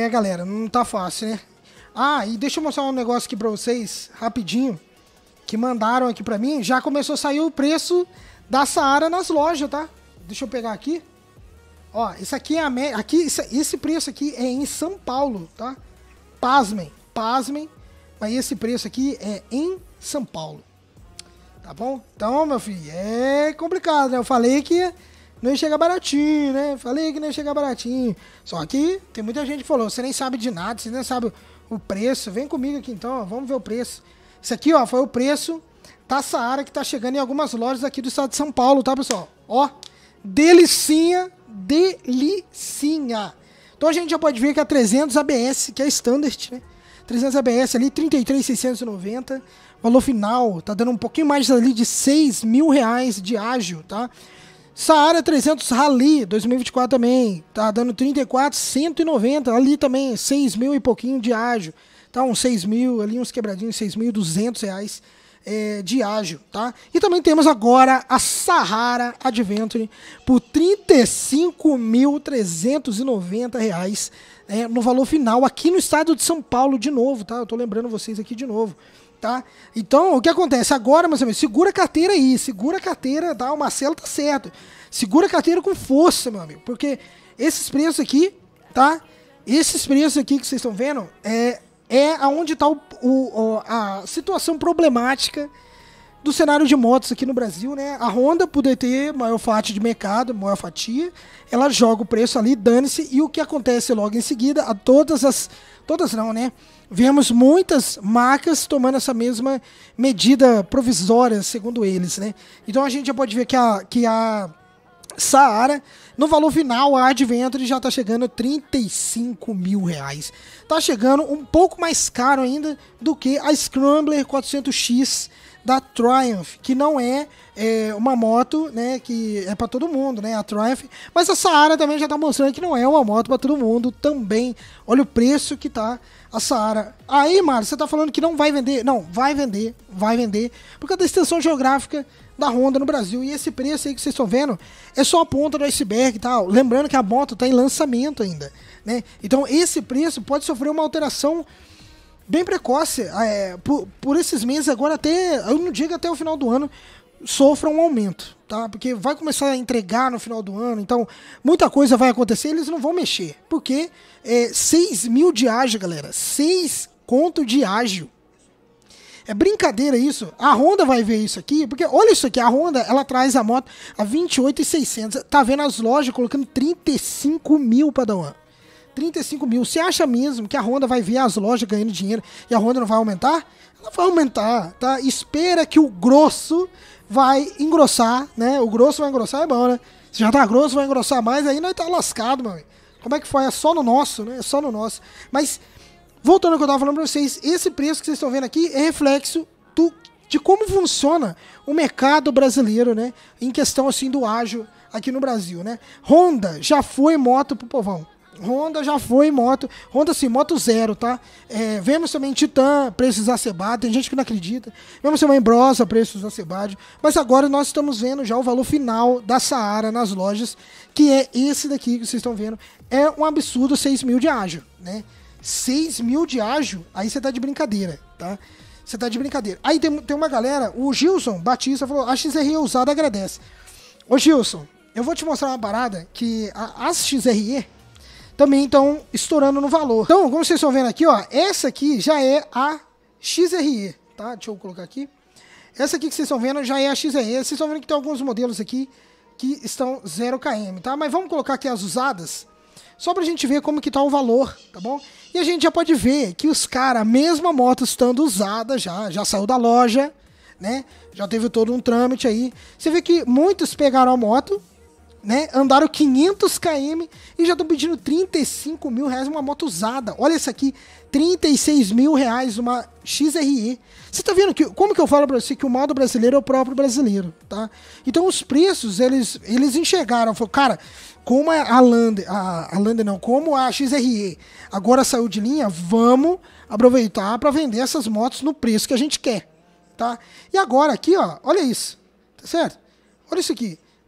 É, galera, não tá fácil, né? Ah, e deixa eu mostrar um negócio aqui pra vocês, rapidinho, que mandaram aqui pra mim. Já começou a sair o preço da Saara nas lojas, tá? Deixa eu pegar aqui. Ó, isso aqui é a me... aqui esse preço aqui é em São Paulo, tá? Pasmem, pasmem, mas esse preço aqui é em São Paulo. Tá bom? Então, meu filho, é complicado, né? Eu falei que não ia chegar baratinho, né? Falei que não ia chegar baratinho. Só que tem muita gente que falou, você nem sabe de nada, você nem sabe o preço. Vem comigo aqui então, ó, vamos ver o preço. Isso aqui, ó, foi o preço da Saara que tá chegando em algumas lojas aqui do estado de São Paulo, tá, pessoal? Ó, delicinha, delicinha. Então a gente já pode ver que é a 300 ABS, que é standard, né? 300 ABS ali, 33,690. Valor final, tá dando um pouquinho mais ali de 6 mil reais de ágio, tá? Saara 300 Rally 2024 também, tá dando 34, 190, ali também 6 mil e pouquinho de ágio, tá? Uns 6 mil, ali uns quebradinhos, 6.200 reais é, de ágio, tá? E também temos agora a Sahara Adventure por 35.390 reais, é, no valor final, aqui no estado de São Paulo, de novo, tá? Eu tô lembrando vocês aqui de novo. Tá? Então, o que acontece agora, meus amigos? Segura a carteira aí, segura a carteira, tá? O Marcelo tá certo. Segura a carteira com força, meu amigo, porque esses preços aqui, tá? Esses preços aqui que vocês estão vendo é é aonde está o, o, a situação problemática do cenário de motos aqui no Brasil, né? A Honda, poder ter maior fatia de mercado, maior fatia, ela joga o preço ali, dane-se, e o que acontece logo em seguida, a todas as. Todas não, né? Vemos muitas marcas tomando essa mesma medida provisória, segundo eles, né? Então a gente já pode ver que a, que a Saara, no valor final, a Adventure já está chegando a 35 mil reais. Tá chegando um pouco mais caro ainda do que a Scrambler 400X da Triumph, que não é, é uma moto, né, que é para todo mundo, né, a Triumph, mas a Saara também já está mostrando que não é uma moto para todo mundo também. Olha o preço que tá a Saara. Aí, Mário, você tá falando que não vai vender? Não, vai vender, vai vender, por causa da extensão geográfica da Honda no Brasil. E esse preço aí que vocês estão vendo é só a ponta do iceberg e tal. Lembrando que a moto está em lançamento ainda, né? Então esse preço pode sofrer uma alteração bem precoce. Ah, é, por, por esses meses agora até, eu não digo até o final do ano, sofra um aumento, tá? Porque vai começar a entregar no final do ano, então muita coisa vai acontecer, eles não vão mexer. Porque é 6 mil de ágil, galera. 6 conto de ágil. É brincadeira isso. A Honda vai ver isso aqui, porque olha isso aqui, a Honda, ela traz a moto a 28.600. Tá vendo as lojas colocando 35 mil para dar uma. 35 mil. Você acha mesmo que a Honda vai ver as lojas ganhando dinheiro e a Honda não vai aumentar? Ela vai aumentar, tá? Espera que o grosso vai engrossar, né? O grosso vai engrossar, é bom, né? Se já tá grosso, vai engrossar mais, aí nós tá lascado, mano. Como é que foi? É só no nosso, né? É só no nosso. Mas, voltando ao que eu tava falando pra vocês, esse preço que vocês estão vendo aqui é reflexo do, de como funciona o mercado brasileiro, né? Em questão, assim, do ágio aqui no Brasil, né? Honda já foi moto pro povão. Honda já foi moto. Honda sim, moto zero, tá? É, vemos também Titan, preços acebados. Tem gente que não acredita. Vemos também Brosa, preços acebados. Mas agora nós estamos vendo já o valor final da Saara nas lojas, que é esse daqui que vocês estão vendo. É um absurdo 6 mil de ágio, né? 6 mil de ágio, aí você tá de brincadeira, tá? Você tá de brincadeira. Aí tem, tem uma galera, o Gilson Batista falou, a XRE usada agradece. Ô Gilson, eu vou te mostrar uma parada que a, as XRE também estão estourando no valor. Então, como vocês estão vendo aqui, ó, essa aqui já é a XRE, tá? Deixa eu colocar aqui. Essa aqui que vocês estão vendo já é a XRE. Vocês estão vendo que tem alguns modelos aqui que estão 0km, tá? Mas vamos colocar aqui as usadas, só pra gente ver como que tá o valor, tá bom? E a gente já pode ver que os caras, a mesma moto estando usada já, já saiu da loja, né? Já teve todo um trâmite aí. Você vê que muitos pegaram a moto, né? Andaram 500 km e já estão pedindo 35 mil reais uma moto usada. Olha essa aqui, 36 mil reais uma XRE. Você tá vendo que como que eu falo para você que o mal do brasileiro é o próprio brasileiro, tá? Então os preços eles eles enxergaram, falou, cara, como é a Land, a, a Land não, como a XRE agora saiu de linha, vamos aproveitar para vender essas motos no preço que a gente quer, tá? E agora aqui, ó, olha isso, tá certo? Olha isso aqui.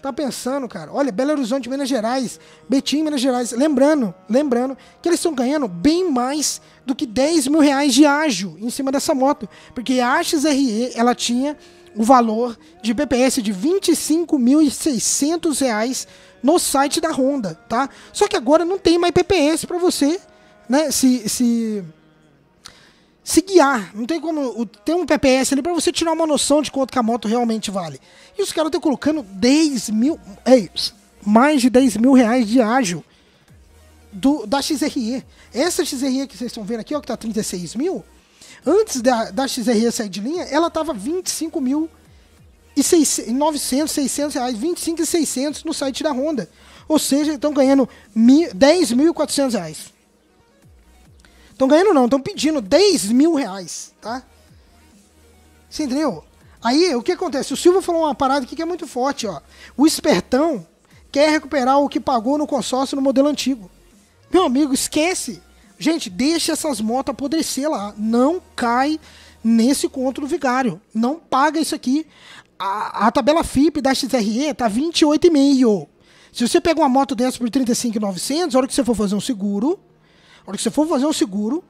tá pensando, cara, olha, Belo Horizonte, Minas Gerais, Betim, Minas Gerais, lembrando, lembrando que eles estão ganhando bem mais do que 10 mil reais de ágio em cima dessa moto, porque a XRE, ela tinha o valor de BPS de 25.600 reais no site da Honda, tá? Só que agora não tem mais PPS para você, né, se... se se guiar. Não tem como. Tem um PPS ali para você tirar uma noção de quanto que a moto realmente vale. E os caras estão colocando 10 mil. É, mais de 10 mil reais de ágio do, da XRE. Essa XRE que vocês estão vendo aqui, ó, que tá 36 mil. Antes da, da XRE sair de linha, ela tava 25 mil e 600, 900, 600 reais, 25 e 600 no site da Honda. Ou seja, estão ganhando 10.400 reais. Estão ganhando não, estão pedindo 10 mil reais, tá? Você entendeu? Aí, o que acontece? O Silva falou uma parada aqui que é muito forte, ó. O espertão quer recuperar o que pagou no consórcio no modelo antigo. Meu amigo, esquece. Gente, deixa essas motos apodrecer lá. Não cai nesse conto do vigário. Não paga isso aqui. A, a tabela FIP da XRE tá 28,5. Se você pega uma moto dessa por 35,900, a hora que você for fazer um seguro, hora que você for fazer um seguro,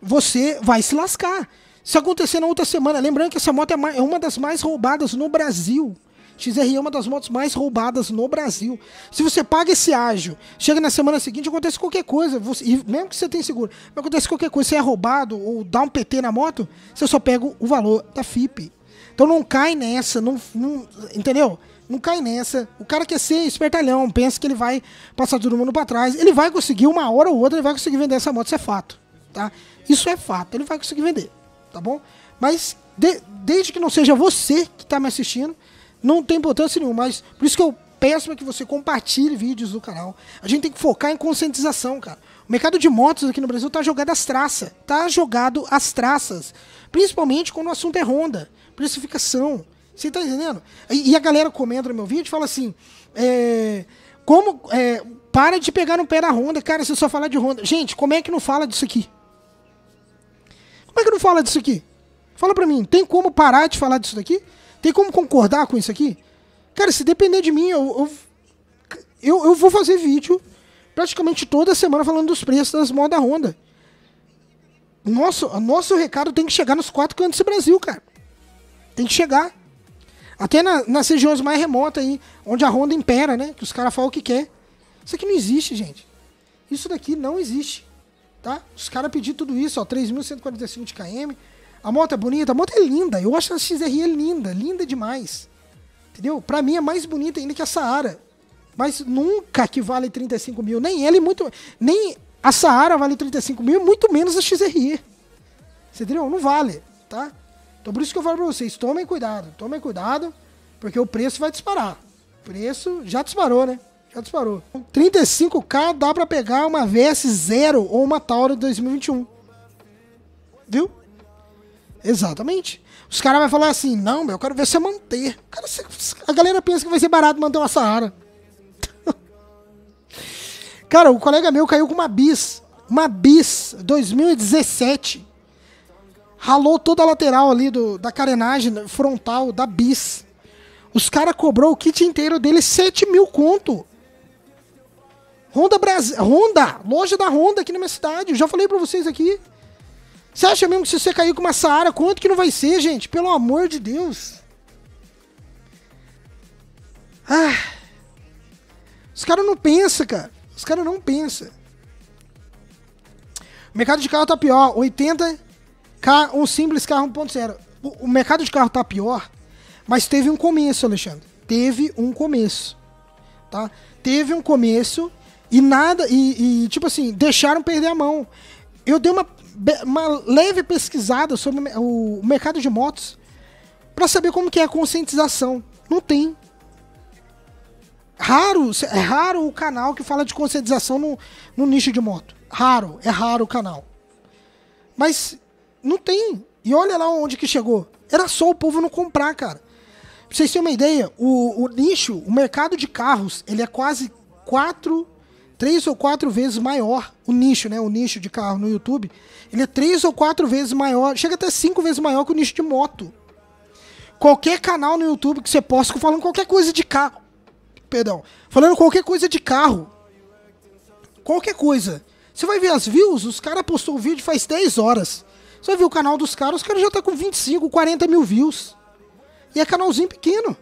você vai se lascar. Se acontecer na outra semana, lembrando que essa moto é, é uma das mais roubadas no Brasil. XRE é uma das motos mais roubadas no Brasil. Se você paga esse ágio, chega na semana seguinte, acontece qualquer coisa. Você, mesmo que você tenha seguro, acontece qualquer coisa, você é roubado ou dá um PT na moto, você só pega o valor da FIP. Então não cai nessa, não, não, entendeu? Não cai nessa. O cara quer ser espertalhão, pensa que ele vai passar todo mundo para trás. Ele vai conseguir, uma hora ou outra, ele vai conseguir vender essa moto, isso é fato. Tá? Isso é fato, ele vai conseguir vender, tá bom? Mas de, desde que não seja você que está me assistindo, não tem importância nenhuma. Mas por isso que eu peço para que você compartilhe vídeos do canal. A gente tem que focar em conscientização, cara. O mercado de motos aqui no Brasil tá jogado às traças. Tá jogado às traças. Principalmente quando o assunto é Honda precificação. Você está entendendo? E, a galera comenta no meu vídeo e fala assim: é, como. É, para de pegar no pé da Honda, cara, se só falar de Honda. Gente, como é que não fala disso aqui? Como é que não fala disso aqui? Fala pra mim, tem como parar de falar disso daqui? Tem como concordar com isso aqui? Cara, se depender de mim, eu, eu, eu, eu vou fazer vídeo praticamente toda semana falando dos preços das modas Honda. Nosso, nosso recado tem que chegar nos quatro cantos do Brasil, cara. Tem que chegar. Até na, nas regiões mais remotas aí, onde a Honda impera, né? Que os caras falam o que quer. Isso aqui não existe, gente. Isso daqui não existe. Tá? Os caras pediram tudo isso, ó. 3.145 KM. A moto é bonita, a moto é linda. Eu acho a XRE linda, linda demais. Entendeu? Pra mim é mais bonita ainda que a Saara. Mas nunca que vale 35 mil. Nem ela muito. Nem a Saara vale 35 mil, muito menos a XRE. Você entendeu? Não vale, tá? Então por isso que eu falo para vocês, tomem cuidado, tomem cuidado, porque o preço vai disparar. O preço já disparou, né? Já disparou. 35k então, dá para pegar uma VS0 ou uma Tauro 2021. Viu? Exatamente. Os caras vão falar assim, não, meu, eu quero ver você manter. Cara, a galera pensa que vai ser barato manter uma Saara. cara, o colega meu caiu com uma bis. Uma bis 2017 ralou toda a lateral ali do, da carenagem frontal da bis. Os caras cobrou o kit inteiro dele 7 mil conto. Honda Brasil. Honda! Loja da Honda aqui na minha cidade. Eu já falei pra vocês aqui. Você acha mesmo que se você cair com uma Saara, quanto que não vai ser, gente? Pelo amor de Deus. Ah. Os caras não pensam, cara. Os caras não pensam. O mercado de carro tá pior. 80 um simples carro 1.0. O, o mercado de carro tá pior, mas teve um começo, Alexandre. Teve um começo. Tá? Teve um começo e nada. E, e tipo assim, deixaram perder a mão. Eu dei uma, uma leve pesquisada sobre o mercado de motos para saber como que é a conscientização. Não tem. Raro, é raro o canal que fala de conscientização no, no nicho de moto. Raro, é raro o canal. Mas não tem. E olha lá onde que chegou. Era só o povo não comprar, cara. Pra vocês terem uma ideia, o, o nicho, o mercado de carros, ele é quase quatro, três ou quatro vezes maior. O nicho, né? O nicho de carro no YouTube. Ele é três ou quatro vezes maior. Chega até cinco vezes maior que o nicho de moto. Qualquer canal no YouTube que você posta falando qualquer coisa de carro. Perdão. Falando qualquer coisa de carro. Qualquer coisa. Você vai ver as views, os caras postou o vídeo faz 10 horas. Você viu o canal dos caras, os caras já tá com 25, 40 mil views. E é canalzinho pequeno.